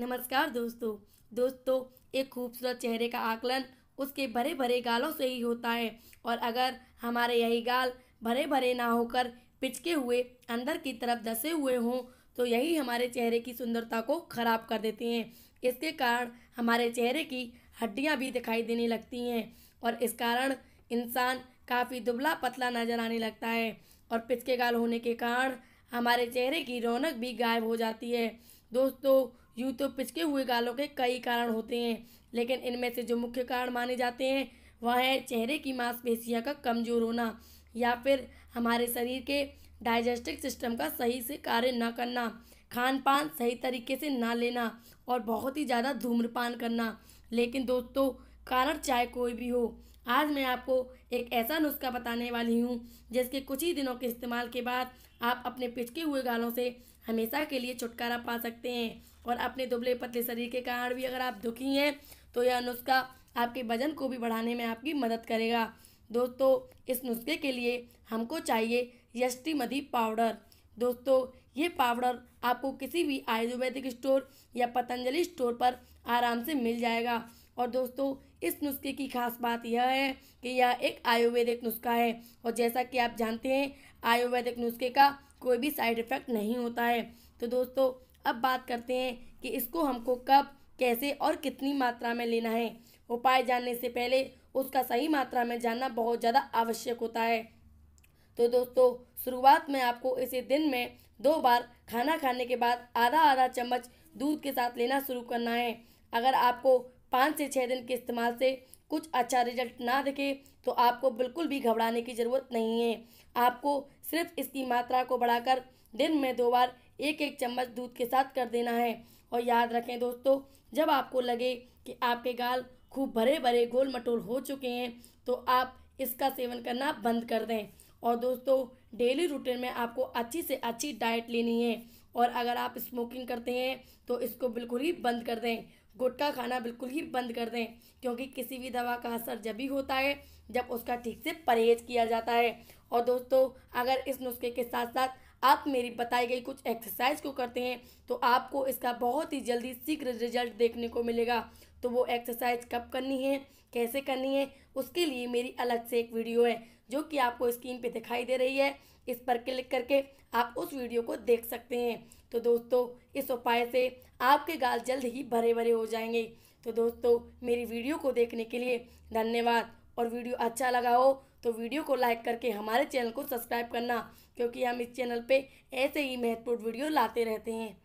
नमस्कार दोस्तों दोस्तों एक खूबसूरत चेहरे का आकलन उसके भरे भरे गालों से ही होता है और अगर हमारे यही गाल भरे भरे ना होकर पिचके हुए अंदर की तरफ धसे हुए हों तो यही हमारे चेहरे की सुंदरता को खराब कर देते हैं इसके कारण हमारे चेहरे की हड्डियां भी दिखाई देने लगती हैं और इस कारण इंसान काफ़ी दुबला पतला नजर आने लगता है और पिचके गाल होने के कारण हमारे चेहरे की रौनक भी गायब हो जाती है दोस्तों यूँ तो पिचके हुए गालों के कई कारण होते हैं लेकिन इनमें से जो मुख्य कारण माने जाते हैं वह है चेहरे की मांसपेशियाँ का कमज़ोर होना या फिर हमारे शरीर के डाइजेस्टिव सिस्टम का सही से कार्य न करना खान पान सही तरीके से ना लेना और बहुत ही ज़्यादा धूम्रपान करना लेकिन दोस्तों कारण चाहे कोई भी हो आज मैं आपको एक ऐसा नुस्खा बताने वाली हूँ जिसके कुछ ही दिनों के इस्तेमाल के बाद आप अपने पिचके हुए गालों से हमेशा के लिए छुटकारा पा सकते हैं और अपने दुबले पतले शरीर के कारण भी अगर आप दुखी हैं तो यह नुस्खा आपके वजन को भी बढ़ाने में आपकी मदद करेगा दोस्तों इस नुस्खे के लिए हमको चाहिए यष्टि मदी पाउडर दोस्तों ये पाउडर आपको किसी भी आयुर्वेदिक स्टोर या पतंजलि स्टोर पर आराम से मिल जाएगा और दोस्तों इस नुस्खे की खास बात यह है कि यह एक आयुर्वेदिक नुस्खा है और जैसा कि आप जानते हैं आयुर्वेदिक नुस्खे का कोई भी साइड इफ़ेक्ट नहीं होता है तो दोस्तों अब बात करते हैं कि इसको हमको कब कैसे और कितनी मात्रा में लेना है उपाय जानने से पहले उसका सही मात्रा में जानना बहुत ज़्यादा आवश्यक होता है तो दोस्तों शुरुआत में आपको इसे दिन में दो बार खाना खाने के बाद आधा आधा चम्मच दूध के साथ लेना शुरू करना है अगर आपको पाँच से छः दिन के इस्तेमाल से कुछ अच्छा रिजल्ट ना दिखे तो आपको बिल्कुल भी घबराने की ज़रूरत नहीं है आपको सिर्फ इसकी मात्रा को बढ़ाकर दिन में दो बार एक एक चम्मच दूध के साथ कर देना है और याद रखें दोस्तों जब आपको लगे कि आपके गाल खूब भरे भरे गोल मटोल हो चुके हैं तो आप इसका सेवन करना बंद कर दें और दोस्तों डेली रूटीन में आपको अच्छी से अच्छी डाइट लेनी है और अगर आप स्मोकिंग करते हैं तो इसको बिल्कुल ही बंद कर दें गुटखा खाना बिल्कुल ही बंद कर दें क्योंकि किसी भी दवा का असर जब भी होता है जब उसका ठीक से परहेज किया जाता है और दोस्तों अगर इस नुस्खे के साथ साथ आप मेरी बताई गई कुछ एक्सरसाइज को करते हैं तो आपको इसका बहुत ही जल्दी शीघ्र रिजल्ट देखने को मिलेगा तो वो एक्सरसाइज कब करनी है कैसे करनी है उसके लिए मेरी अलग से एक वीडियो है जो कि आपको स्क्रीन पे दिखाई दे रही है इस पर क्लिक करके आप उस वीडियो को देख सकते हैं तो दोस्तों इस उपाय से आपके गाल जल्द ही भरे भरे हो जाएंगे तो दोस्तों मेरी वीडियो को देखने के लिए धन्यवाद और वीडियो अच्छा लगा हो तो वीडियो को लाइक करके हमारे चैनल को सब्सक्राइब करना क्योंकि हम इस चैनल पे ऐसे ही महत्वपूर्ण वीडियो लाते रहते हैं